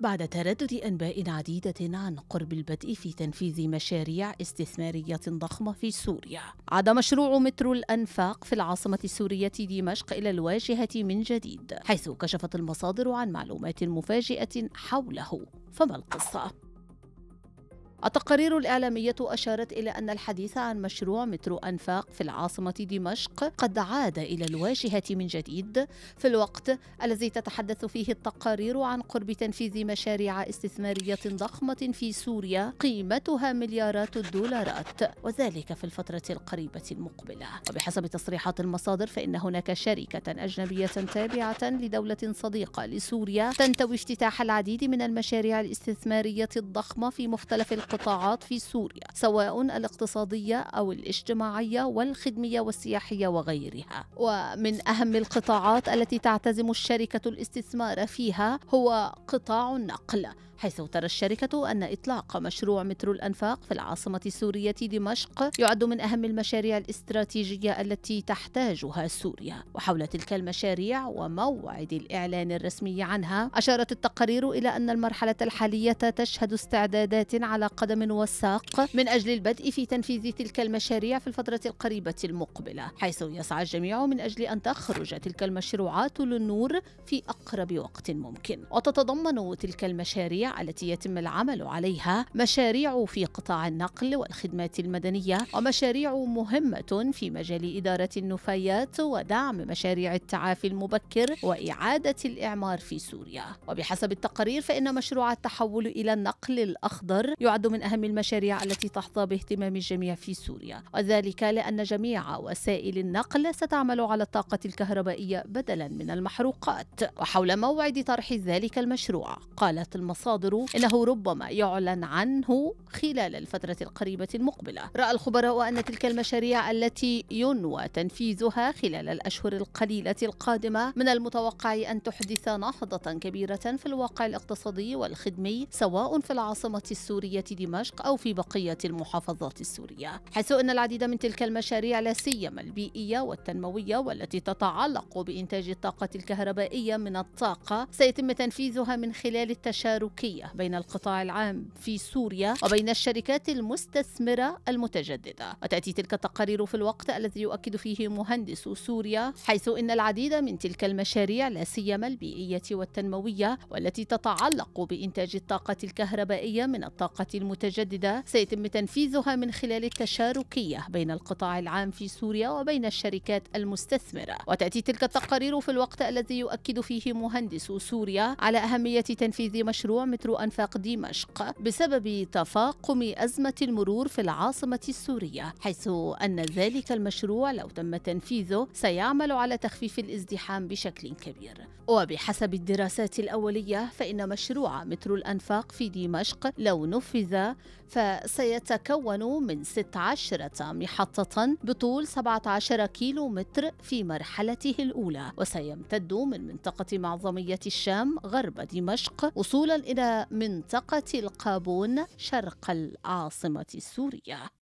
بعد تردد انباء عديده عن قرب البدء في تنفيذ مشاريع استثماريه ضخمه في سوريا عاد مشروع مترو الانفاق في العاصمه السوريه دمشق الى الواجهه من جديد حيث كشفت المصادر عن معلومات مفاجئه حوله فما القصه التقارير الإعلامية أشارت إلى أن الحديث عن مشروع مترو أنفاق في العاصمة دمشق قد عاد إلى الواجهة من جديد في الوقت الذي تتحدث فيه التقارير عن قرب تنفيذ مشاريع استثمارية ضخمة في سوريا قيمتها مليارات الدولارات وذلك في الفترة القريبة المقبلة وبحسب تصريحات المصادر فإن هناك شركة أجنبية تابعة لدولة صديقة لسوريا تنتوي افتتاح العديد من المشاريع الاستثمارية الضخمة في مختلف القطاعات في سوريا سواء الاقتصادية أو الاجتماعية والخدمية والسياحية وغيرها ومن أهم القطاعات التي تعتزم الشركة الاستثمار فيها هو قطاع النقل حيث ترى الشركة أن إطلاق مشروع مترو الأنفاق في العاصمة السورية دمشق يعد من أهم المشاريع الاستراتيجية التي تحتاجها سوريا وحول تلك المشاريع وموعد الإعلان الرسمي عنها أشارت التقارير إلى أن المرحلة الحالية تشهد استعدادات على قدم وساق من أجل البدء في تنفيذ تلك المشاريع في الفترة القريبة المقبلة حيث يسعى الجميع من أجل أن تخرج تلك المشروعات للنور في أقرب وقت ممكن وتتضمن تلك المشاريع التي يتم العمل عليها مشاريع في قطاع النقل والخدمات المدنية ومشاريع مهمة في مجال إدارة النفايات ودعم مشاريع التعافي المبكر وإعادة الإعمار في سوريا وبحسب التقارير فإن مشروع التحول إلى النقل الأخضر يعد من أهم المشاريع التي تحظى باهتمام الجميع في سوريا وذلك لأن جميع وسائل النقل ستعمل على الطاقة الكهربائية بدلا من المحروقات وحول موعد طرح ذلك المشروع قالت المصادر إنه ربما يعلن عنه خلال الفترة القريبة المقبلة رأى الخبراء أن تلك المشاريع التي ينوى تنفيذها خلال الأشهر القليلة القادمة من المتوقع أن تحدث نهضة كبيرة في الواقع الاقتصادي والخدمي سواء في العاصمة السورية دمشق أو في بقية المحافظات السورية حيث أن العديد من تلك المشاريع لا سيما البيئية والتنموية والتي تتعلق بإنتاج الطاقة الكهربائية من الطاقة سيتم تنفيذها من خلال التشاركية بين القطاع العام في سوريا وبين الشركات المستثمرة المتجددة وتأتي تلك التقارير في الوقت الذي يؤكد فيه مهندس سوريا حيث أن العديد من تلك المشاريع لا سيما البيئية والتنموية والتي تتعلق بإنتاج الطاقة الكهربائية من الطاقة الم متجددة سيتم تنفيذها من خلال التشاركية بين القطاع العام في سوريا وبين الشركات المستثمرة وتأتي تلك التقارير في الوقت الذي يؤكد فيه مهندسو سوريا على أهمية تنفيذ مشروع مترو أنفاق دمشق بسبب تفاقم أزمة المرور في العاصمة السورية حيث أن ذلك المشروع لو تم تنفيذه سيعمل على تخفيف الازدحام بشكل كبير وبحسب الدراسات الأولية فإن مشروع مترو الأنفاق في دمشق لو نفذ فسيتكون من 16 محطة بطول 17 كيلو متر في مرحلته الأولى وسيمتد من منطقة معظمية الشام غرب دمشق وصولا إلى منطقة القابون شرق العاصمة السورية